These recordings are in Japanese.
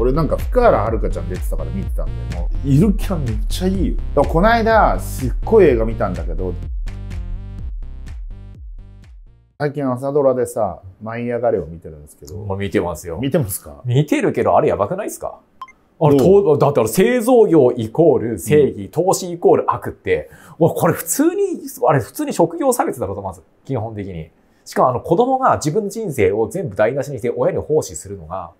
俺なんか福原遥ちゃん出てたから見てたんでもうゆるキャンめっちゃいいよだこの間すっごい映画見たんだけど最近朝ドラでさ「舞い上がれ」を見てるんですけど見てますよ見てますか見てるけどあれやばくないですかあれとだってあれ製造業イコール正義、うん、投資イコール悪って、これ普通に、あれ普通に職業差別だろと、まず。基本的に。しかもあの子供が自分の人生を全部台無しにして親に奉仕するのが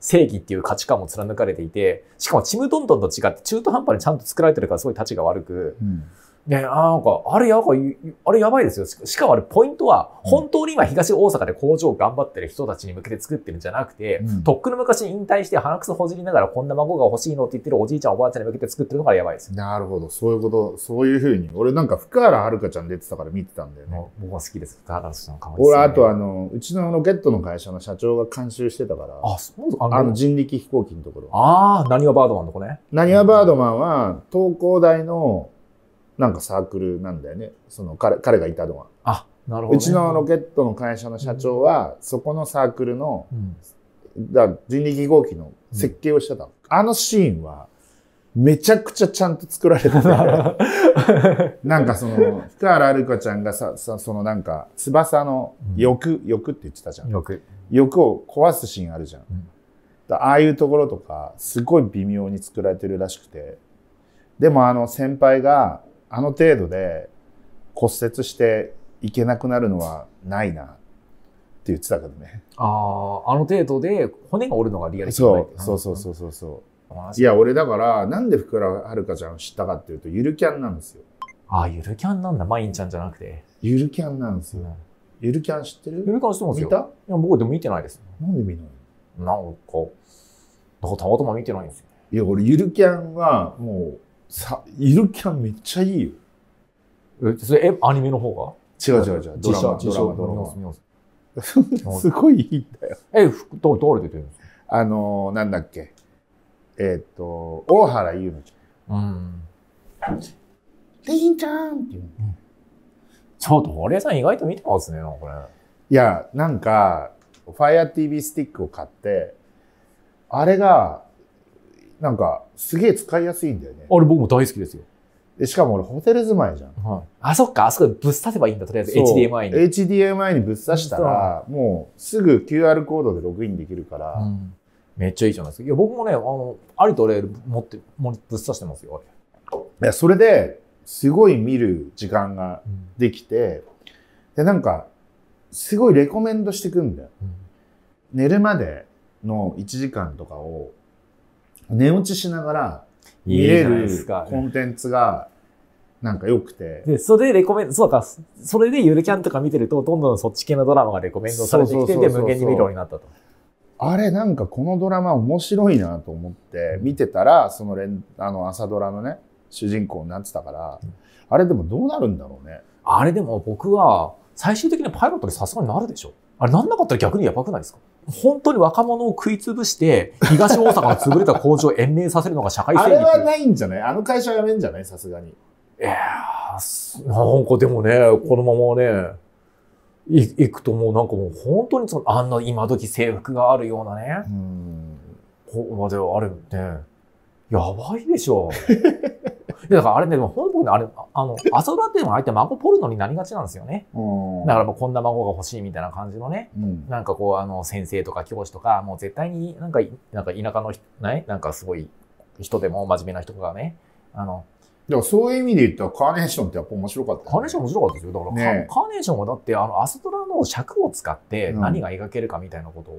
正義っていう価値観も貫かれていて、しかもちむどんどんと違って中途半端にちゃんと作られてるからすごい立ちが悪く、うんね、あなんか、あれやばい、あれやばいですよ。しかもあれ、ポイントは、本当に今東大阪で工場を頑張ってる人たちに向けて作ってるんじゃなくて、うん、とっくの昔引退して鼻くそほじりながらこんな孫が欲しいのって言ってるおじいちゃんおばあちゃんに向けて作ってるのがやばいです。なるほど。そういうこと、そういうふうに。俺なんか福原遥ちゃん出てたから見てたんだよね。僕は好きです。福原さんの顔です、ね、俺、あとあの、うちのロケットの会社の社長が監修してたから。あ、そうすかあの人力飛行機のところ。ああ、なにわバードマンの子ね。なにわバードマンは、東工大の、なんかサークルなんだよね。その彼彼がいたのは。あ、なるほど、ね、うちのロケットの会社の社長は、そこのサークルの、うん、だ人力飛行機の設計をしてた、うん、あのシーンは、めちゃくちゃちゃんと作られてた。なんかその、福原遥ちゃんがさ、さそのなんか、翼の欲、欲って言ってたじゃん。欲。欲を壊すシーンあるじゃん。うん、ああいうところとか、すごい微妙に作られてるらしくて、でもあの先輩があの程度で骨折していけなくなるのはないなって言ってたけどね。ああ、あの程度で骨が折るのがリアルそうそうそうそうそうそう。いや、俺だから、なんで福原遥ちゃんを知ったかっていうと、ゆるキャンなんですよ。ああ、ゆるキャンなんだ。まインちゃんじゃなくて。ゆるキャンなんですよ。ゆるキャン知ってるゆるキャン知ってますよ。見たいや、僕でも見てないです。なんで見ないなんか、なんかたまたま見てないんですよ。いや、俺、ゆるキャンはもう、さ、いるキャンめっちゃいいよ。え、それ、え、アニメの方が違う違う違う。ドラマ、ドラマ、ドラマ。ます、す。ごいいいんだよ。え、ど、どれ出てるんですかあのー、なんだっけ。えっ、ー、と、大原優乃ちゃん。うん。ていんちゃんっていう、うん。ちょっと、堀江さん意外と見てますね、これ。いや、なんか、Fire TV スティックを買って、あれが、なんか、すげえ使いやすいんだよね。あれ僕も大好きですよ。でしかも俺ホテル住まいじゃん。はい、あ、そっか、あそこでぶっ刺せばいいんだ、とりあえず HDMI に。HDMI にぶっ刺したら、もうすぐ QR コードでログインできるから、うん、めっちゃいいじゃないですか。いや、僕もね、あの、ありとあら持って、ぶっ刺してますよ、いや、それで、すごい見る時間ができて、うん、で、なんか、すごいレコメンドしてくんだよ。うん、寝るまでの1時間とかを、寝落ちしながら見れるコンテンツがなんか良くて。で、それでレコメンド、そうか、それでゆるキャンとか見てると、どんどんそっち系のドラマがレコメンドされてきてて、無限に見るようになったと。あれ、なんかこのドラマ面白いなと思って、見てたら、その連、あの、朝ドラのね、主人公になってたから、あれでもどうなるんだろうね。あれでも僕は、最終的にパイロットでさすがになるでしょ。あれなんなかったら逆にやばくないですか本当に若者を食い潰して、東大阪の潰れた工場を延命させるのが社会正義。あれはないんじゃないあの会社はやめんじゃないさすがに。いやなんかでもね、このままね、いくともうなんかもう本当にそのあんな今時制服があるようなね、うん。ここまであるね、やばいでしょ。いや、だからあれね、でも本国であれ、あの、遊ばラっていのは相手孫ポルノになりがちなんですよね。うんだからもうこんな孫が欲しいみたいな感じのね、うん、なんかこうあの先生とか教師とかもう絶対になんかなんか田舎のないなんかすごい人でも真面目な人がねあのでもそういう意味で言ったらカーネーションってやっぱ面白かった、ね、カーネーション面白かったですよ。だから、ね、カーネーションはだってあのアストラの尺を使って何が描けるかみたいなこと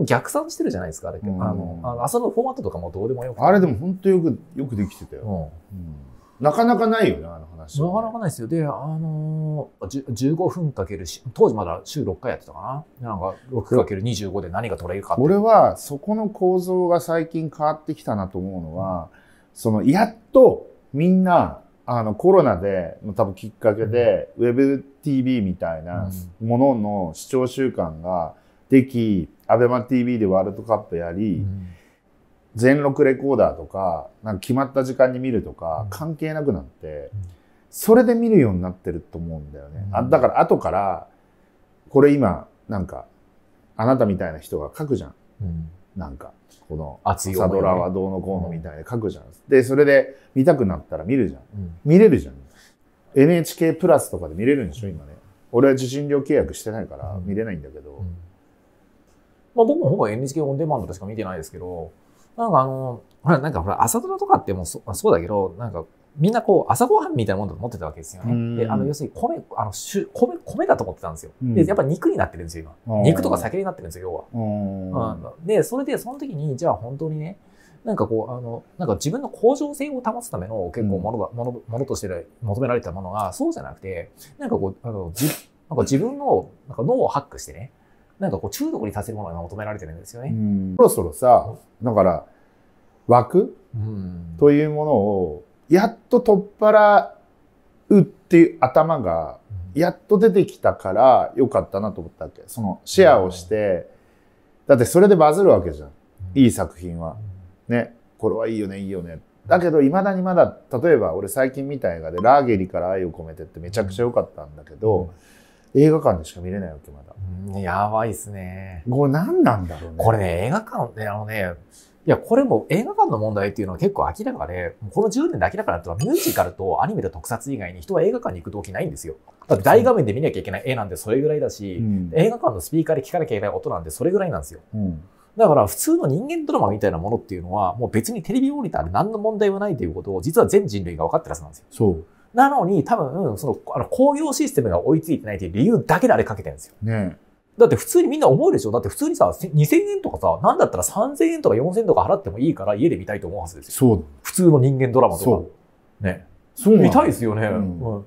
を、逆算してるじゃないですか。あれ、うん、あのあのアストラのフォーマットとかもどうでもよくあれでも本当よくよくできてたよ、うん、なかなかないよね、あの話、なかなかないですよ。で、あのー、15分かけるし、当時まだ週6回やってたかな。なんか、6かける25で何が取れるか俺は、そこの構造が最近変わってきたなと思うのは、その、やっとみんな、あの、コロナで、多分きっかけで、うん、WebTV みたいなものの視聴習慣ができ、アベマ t v でワールドカップやり、うん全録レコーダーとか、なんか決まった時間に見るとか、関係なくなって、うんそれで見るようになってると思うんだよね。あだから後から、これ今、なんか、あなたみたいな人が書くじゃん。うん、なんか、この、朝ドラはどうのこうのみたいで書くじゃん。で、それで見たくなったら見るじゃん。うん、見れるじゃん。NHK プラスとかで見れるんでしょ、今ね。俺は受信料契約してないから見れないんだけど。うん、まあ僕もほぼ NHK オンデマンドでしか見てないですけど、なんかあの、なんかほら、朝ドラとかってもそそうだけど、なんかみんなこう朝ごはんみたいなものと思ってたわけですよね。であの要するに米あのしゅ米米だと思ってたんですよ。でやっぱ肉になってるんですよ今。肉とか酒になってるんですよ要は。うん、でそれでその時にじゃあ本当にねなんかこう、あの、なんか自分の向上性を保つための結構ものもの、ものとして求められたものが、そうじゃなくて、なんかこう、あの、じ、なんか自分の、なんか脳をハックしてね、なんかこう中毒にさせるものが求められてるんですよね。そろそろさ、だから、枠、うん、というものをやっと取っ払うっていう頭が、やっと出てきたから良かったなと思ったわけ。そのシェアをして、だってそれでバズるわけじゃん。いい作品は。ね。これはいいよね、いいよね。だけど、いまだにまだ、例えば俺最近見た映画で、ラーゲリから愛を込めてってめちゃくちゃ良かったんだけど、映画館でしか見れないわけ、まだ。やばいっすね。これ何なんだろうね。これね、映画館、ね、あのね、いや、これも映画館の問題っていうのは結構明らかで、この10年で明らかになったのは、ミュージカルとアニメと特撮以外に人は映画館に行く動機ないんですよ。だって大画面で見なきゃいけない絵なんでそれぐらいだし、うん、映画館のスピーカーで聞かなきゃいけない音なんでそれぐらいなんですよ。うんだから普通の人間ドラマみたいなものっていうのは、もう別にテレビモニターで何の問題もないということを、実は全人類が分かってるはずなんですよ。そう。なのに、多分、その、あの、工業システムが追いついてないという理由だけであれかけてるんですよ。ね。だって普通にみんな思うでしょだって普通にさ、2000円とかさ、なんだったら3000円とか4000円とか払ってもいいから家で見たいと思うはずですよ。普通の人間ドラマとか。ね。そう見たいですよね。うん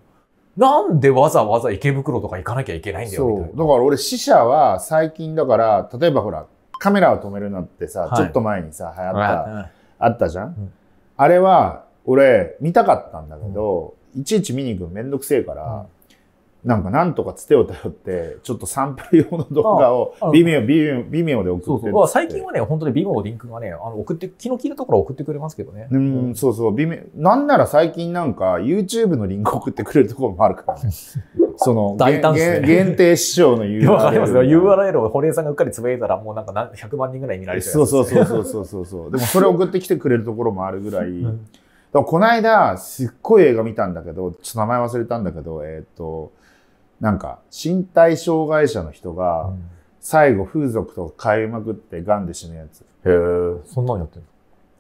なんでわざわざ池袋とか行かなきゃいけないんだよみたいな。だから俺死者は最近だから、例えばほら、カメラを止めるなってさ、はい、ちょっと前にさ、流行った、はい、あったじゃん、うん、あれは、俺、見たかったんだけど、うん、いちいち見に行くのめんどくせえから、うなんかなんとかつてを頼って、ちょっとサンプル用の動画を微妙、微妙、微妙で送ってそうそう。最近はね、本当に微妙リンクがね、あの送って、気の利いたところ送ってくれますけどね。うん、うん、そうそう、微妙。なんなら最近なんか YouTube のリンク送ってくれるところもあるから、ね、その、大胆ですね。限定師匠の URL。わかりますよ。URL を堀江さんがうっかりつぶえたらもうなんか100万人ぐらい見られてる、ね、そうそうそうそうそうそう。でもそれ送ってきてくれるところもあるぐらい。うん、らこの間、すっごい映画見たんだけど、ちょっと名前忘れたんだけど、えっ、と、なんか身体障害者の人が、最後風俗とか買いまくってガンで死ぬやつ。へえ、そんなんやってんの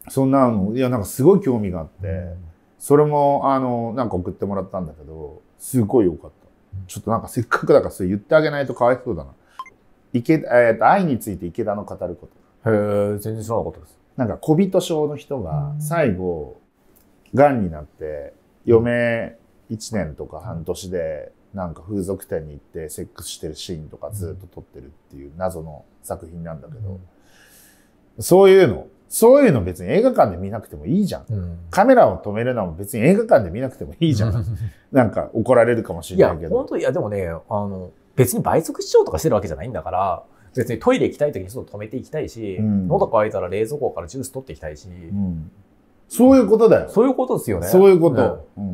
そんなの、いやなんかすごい興味があって、それもあの、なんか送ってもらったんだけど、すごい良かった。ちょっとなんかせっかくだからそれ言ってあげないとかわいそうだな。池えー、と愛について池田の語ること。へえ、全然知らなかったです。なんか小人症の人が最後、癌になって、余命1年とか半年でなんか風俗店に行ってセックスしてるシーンとかずっと撮ってるっていう謎の作品なんだけど、そういうの、そういうの別に映画館で見なくてもいいじゃん。うん、カメラを止めるのも別に映画館で見なくてもいいじゃん。なんか怒られるかもしれないけど。いや、本当いやでもね、あの、別に倍速視聴とかしてるわけじゃないんだから、別にトイレ行きたい時にちょっと止めていきたいし、うん、喉乾いたら冷蔵庫からジュース取っていきたいし。うん、そういうことだよ。そういうことですよね。そういうこと。うん